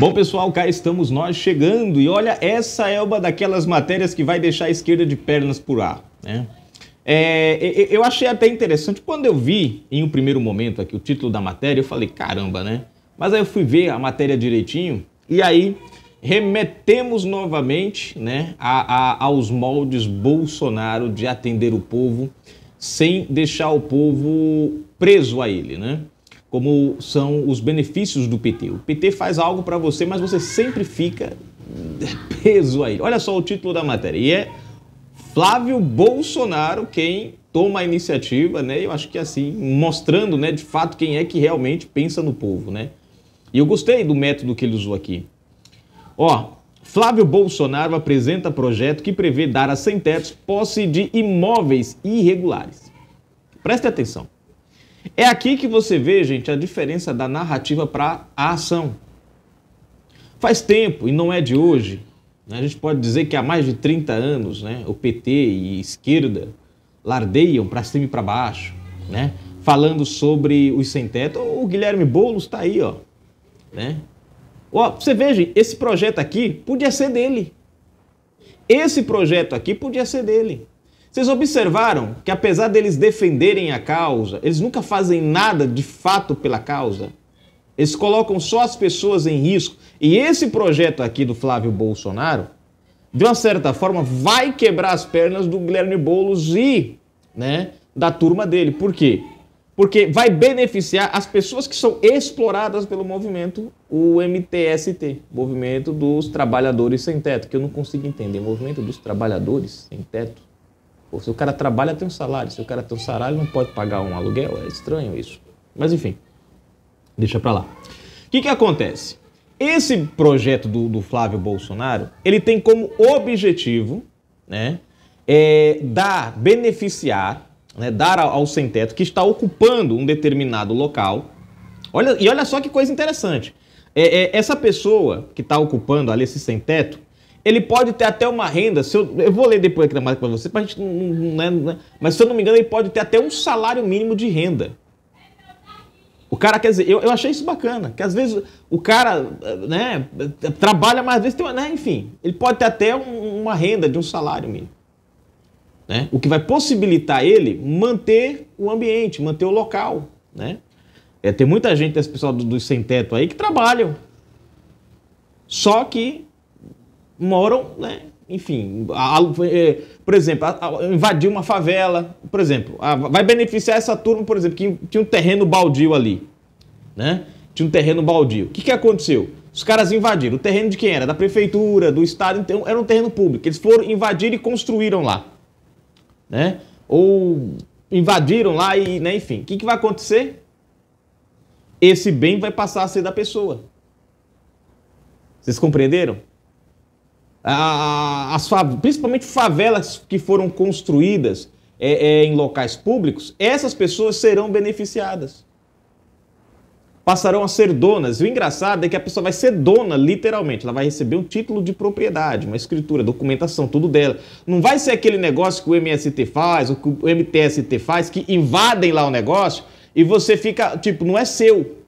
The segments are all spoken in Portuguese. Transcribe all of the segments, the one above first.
Bom, pessoal, cá estamos nós chegando. E olha, essa é uma daquelas matérias que vai deixar a esquerda de pernas por ar, né? É, eu achei até interessante. Quando eu vi, em um primeiro momento aqui, o título da matéria, eu falei, caramba, né? Mas aí eu fui ver a matéria direitinho e aí remetemos novamente né, a, a, aos moldes Bolsonaro de atender o povo sem deixar o povo preso a ele, né? como são os benefícios do PT. O PT faz algo para você, mas você sempre fica preso aí. Olha só o título da matéria. E é Flávio Bolsonaro quem toma a iniciativa, né? Eu acho que assim, mostrando, né, de fato quem é que realmente pensa no povo, né? E eu gostei do método que ele usou aqui. Ó, Flávio Bolsonaro apresenta projeto que prevê dar a sem-tetos posse de imóveis irregulares. Preste atenção. É aqui que você vê, gente, a diferença da narrativa para a ação. Faz tempo, e não é de hoje, né? a gente pode dizer que há mais de 30 anos né, o PT e esquerda lardeiam para cima e para baixo, né? falando sobre os sem-teto. O Guilherme Boulos está aí, ó. Né? ó. Você veja, esse projeto aqui podia ser dele. Esse projeto aqui podia ser dele. Vocês observaram que, apesar deles defenderem a causa, eles nunca fazem nada de fato pela causa? Eles colocam só as pessoas em risco. E esse projeto aqui do Flávio Bolsonaro, de uma certa forma, vai quebrar as pernas do Guilherme Boulos e né, da turma dele. Por quê? Porque vai beneficiar as pessoas que são exploradas pelo movimento, o MTST, Movimento dos Trabalhadores Sem Teto, que eu não consigo entender. Movimento dos Trabalhadores Sem Teto. Pô, se o cara trabalha, tem um salário. Se o cara tem um salário, não pode pagar um aluguel. É estranho isso. Mas enfim, deixa pra lá. O que, que acontece? Esse projeto do, do Flávio Bolsonaro, ele tem como objetivo, né, é, dar, beneficiar, né, dar ao, ao sem-teto que está ocupando um determinado local. Olha, e olha só que coisa interessante. É, é, essa pessoa que está ocupando ali esse sem-teto, ele pode ter até uma renda, se eu, eu vou ler depois aqui na para você, pra gente né, né, mas se eu não me engano, ele pode ter até um salário mínimo de renda. O cara, quer dizer, eu, eu achei isso bacana, que às vezes o cara, né, trabalha, mas às vezes tem uma, né, enfim, ele pode ter até um, uma renda de um salário mínimo. Né? O que vai possibilitar ele manter o ambiente, manter o local, né? É, tem muita gente, esse pessoal dos do sem teto aí, que trabalham. Só que moram, né? Enfim, a, a, é, por exemplo, a, invadir uma favela, por exemplo, vai beneficiar essa turma, por exemplo, que tinha um terreno baldio ali, né? Tinha um terreno baldio. O que, que aconteceu? Os caras invadiram. O terreno de quem era? Da prefeitura, do estado, então era um terreno público. Eles foram invadir e construíram lá, né? Ou invadiram lá e, né, enfim. O que, que vai acontecer? Esse bem vai passar a ser da pessoa. Vocês compreenderam? A, as, principalmente favelas que foram construídas é, é, em locais públicos, essas pessoas serão beneficiadas. Passarão a ser donas. E o engraçado é que a pessoa vai ser dona, literalmente. Ela vai receber um título de propriedade, uma escritura, documentação, tudo dela. Não vai ser aquele negócio que o MST faz, ou que o MTST faz, que invadem lá o negócio e você fica, tipo, não é seu.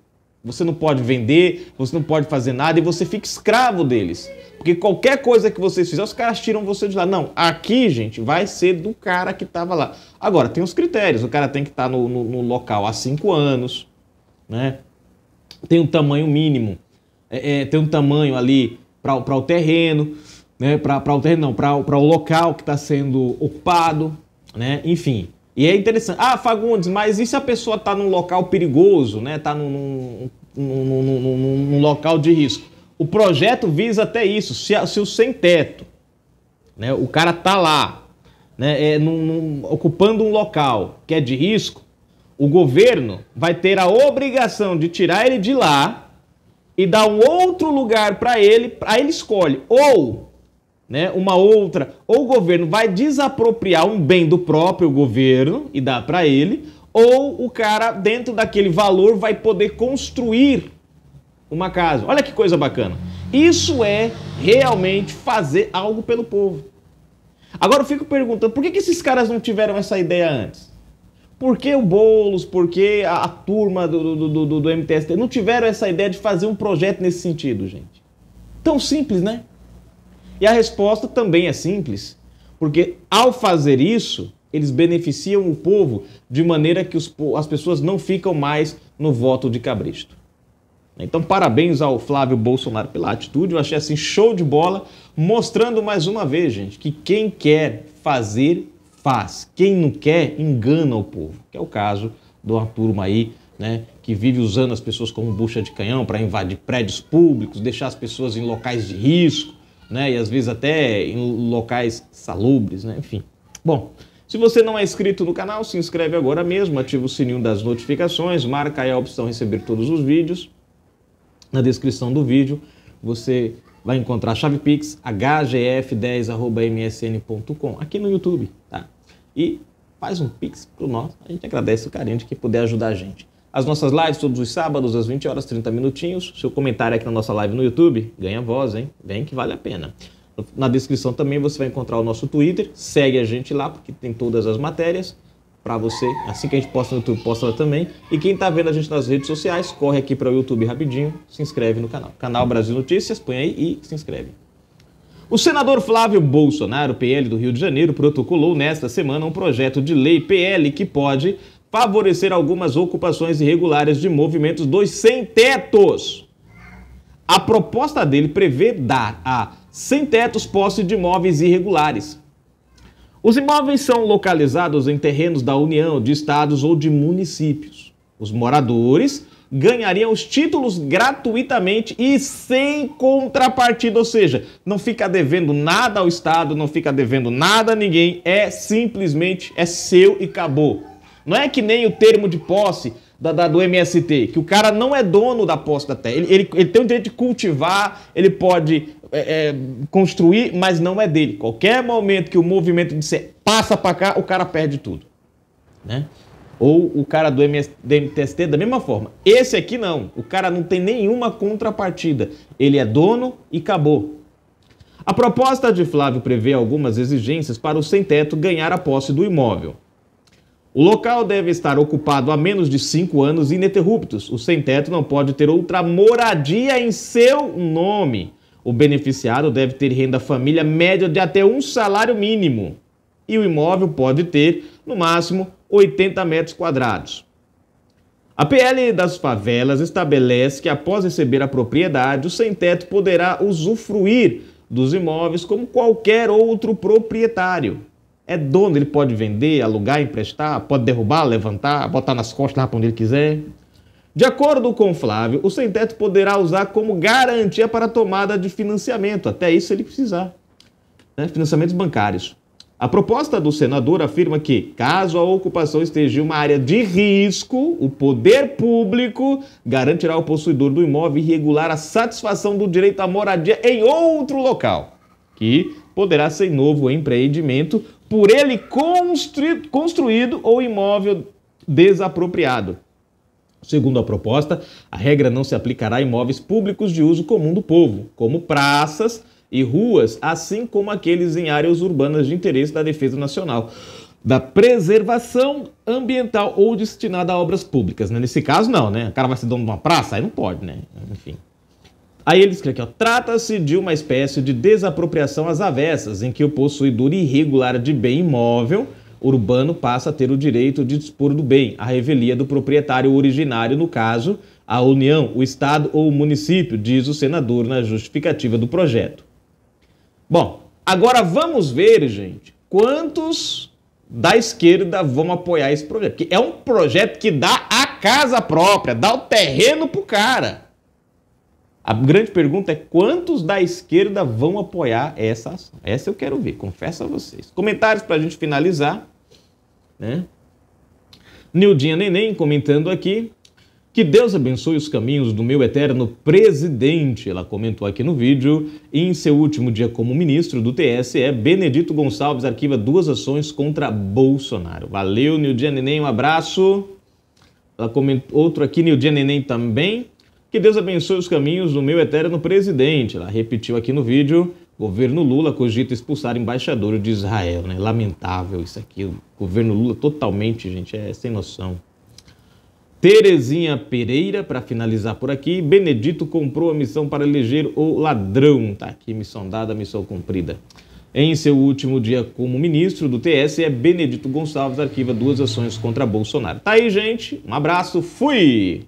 Você não pode vender, você não pode fazer nada e você fica escravo deles. Porque qualquer coisa que vocês fizerem, os caras tiram você de lá. Não, aqui, gente, vai ser do cara que estava lá. Agora, tem os critérios. O cara tem que estar tá no, no, no, local há cinco anos, né? Tem um tamanho mínimo. É, é, tem um tamanho ali para o terreno, né? Para o terreno, não, para o local que está sendo ocupado, né? Enfim, e é interessante. Ah, Fagundes, mas e se a pessoa está num local perigoso, né? Está num, num, num, num, local de risco? O projeto visa até isso. Se, se o sem teto, né? O cara está lá, né? É, ocupando um local que é de risco, o governo vai ter a obrigação de tirar ele de lá e dar um outro lugar para ele. Aí ele escolhe ou né, uma outra, ou o governo vai desapropriar um bem do próprio governo e dar para ele, ou o cara, dentro daquele valor, vai poder construir uma casa. Olha que coisa bacana. Isso é realmente fazer algo pelo povo. Agora eu fico perguntando, por que, que esses caras não tiveram essa ideia antes? Por que o Boulos, por que a, a turma do, do, do, do MTST não tiveram essa ideia de fazer um projeto nesse sentido, gente? Tão simples, né? E a resposta também é simples, porque ao fazer isso, eles beneficiam o povo de maneira que os, as pessoas não ficam mais no voto de cabresto. Então, parabéns ao Flávio Bolsonaro pela atitude, eu achei assim show de bola, mostrando mais uma vez, gente, que quem quer fazer, faz. Quem não quer, engana o povo, que é o caso de uma turma aí, né, que vive usando as pessoas como bucha de canhão para invadir prédios públicos, deixar as pessoas em locais de risco, né? E às vezes até em locais salubres, né? Enfim. Bom, se você não é inscrito no canal, se inscreve agora mesmo, ativa o sininho das notificações, marca aí a opção receber todos os vídeos. Na descrição do vídeo você vai encontrar a chave Pix hgf10@msn.com aqui no YouTube, tá? E faz um Pix pro nós, a gente agradece o carinho de quem puder ajudar a gente. As nossas lives todos os sábados, às 20 horas, 30 minutinhos. Seu comentário aqui na nossa live no YouTube ganha voz, hein? Vem que vale a pena. Na descrição também você vai encontrar o nosso Twitter. Segue a gente lá, porque tem todas as matérias para você. Assim que a gente posta no YouTube, posta lá também. E quem está vendo a gente nas redes sociais, corre aqui para o YouTube rapidinho, se inscreve no canal. Canal Brasil Notícias, põe aí e se inscreve. O senador Flávio Bolsonaro, PL do Rio de Janeiro, protocolou nesta semana um projeto de lei PL que pode favorecer algumas ocupações irregulares de movimentos dos sem-tetos. A proposta dele prevê dar a sem-tetos posse de imóveis irregulares. Os imóveis são localizados em terrenos da União, de estados ou de municípios. Os moradores ganhariam os títulos gratuitamente e sem contrapartida, ou seja, não fica devendo nada ao Estado, não fica devendo nada a ninguém, é simplesmente é seu e acabou. Não é que nem o termo de posse da, da, do MST, que o cara não é dono da posse da terra. Ele, ele, ele tem o direito de cultivar, ele pode é, é, construir, mas não é dele. Qualquer momento que o movimento disser passa para cá, o cara perde tudo. Né? Ou o cara do, MS, do MTST da mesma forma. Esse aqui não. O cara não tem nenhuma contrapartida. Ele é dono e acabou. A proposta de Flávio prevê algumas exigências para o sem-teto ganhar a posse do imóvel. O local deve estar ocupado há menos de cinco anos ininterruptos. O sem-teto não pode ter outra moradia em seu nome. O beneficiado deve ter renda família média de até um salário mínimo. E o imóvel pode ter, no máximo, 80 metros quadrados. A PL das favelas estabelece que, após receber a propriedade, o sem-teto poderá usufruir dos imóveis como qualquer outro proprietário é dono, ele pode vender, alugar, emprestar, pode derrubar, levantar, botar nas costas lá para onde ele quiser. De acordo com o Flávio, o sem teto poderá usar como garantia para tomada de financiamento, até isso ele precisar. Né? Financiamentos bancários. A proposta do senador afirma que, caso a ocupação esteja em uma área de risco, o poder público garantirá ao possuidor do imóvel regular a satisfação do direito à moradia em outro local, que poderá ser novo empreendimento por ele construído, construído ou imóvel desapropriado. Segundo a proposta, a regra não se aplicará a imóveis públicos de uso comum do povo, como praças e ruas, assim como aqueles em áreas urbanas de interesse da Defesa Nacional, da preservação ambiental ou destinada a obras públicas. Né? Nesse caso, não, né? O cara vai ser dono de uma praça, aí não pode, né? Enfim. Aí ele escreve aqui, ó, trata-se de uma espécie de desapropriação às avessas, em que o possuidor irregular de bem imóvel urbano passa a ter o direito de dispor do bem, à revelia do proprietário originário, no caso, a União, o Estado ou o município, diz o senador na justificativa do projeto. Bom, agora vamos ver, gente, quantos da esquerda vão apoiar esse projeto. Que é um projeto que dá a casa própria, dá o terreno pro cara. A grande pergunta é quantos da esquerda vão apoiar essa ação? Essa eu quero ver, confesso a vocês. Comentários para a gente finalizar. Né? Nildinha Neném comentando aqui. Que Deus abençoe os caminhos do meu eterno presidente, ela comentou aqui no vídeo. E em seu último dia como ministro do TSE, Benedito Gonçalves arquiva duas ações contra Bolsonaro. Valeu, Nildinha Neném, um abraço. Ela comentou outro aqui, Nildinha Neném também. Que Deus abençoe os caminhos do meu eterno presidente. Ela repetiu aqui no vídeo. Governo Lula cogita expulsar embaixador de Israel, né? Lamentável isso aqui. O governo Lula totalmente, gente, é sem noção. Terezinha Pereira, para finalizar por aqui, Benedito comprou a missão para eleger o ladrão. Tá aqui, missão dada, missão cumprida. Em seu último dia como ministro do TSE, é Benedito Gonçalves arquiva duas ações contra Bolsonaro. Tá aí, gente. Um abraço. Fui!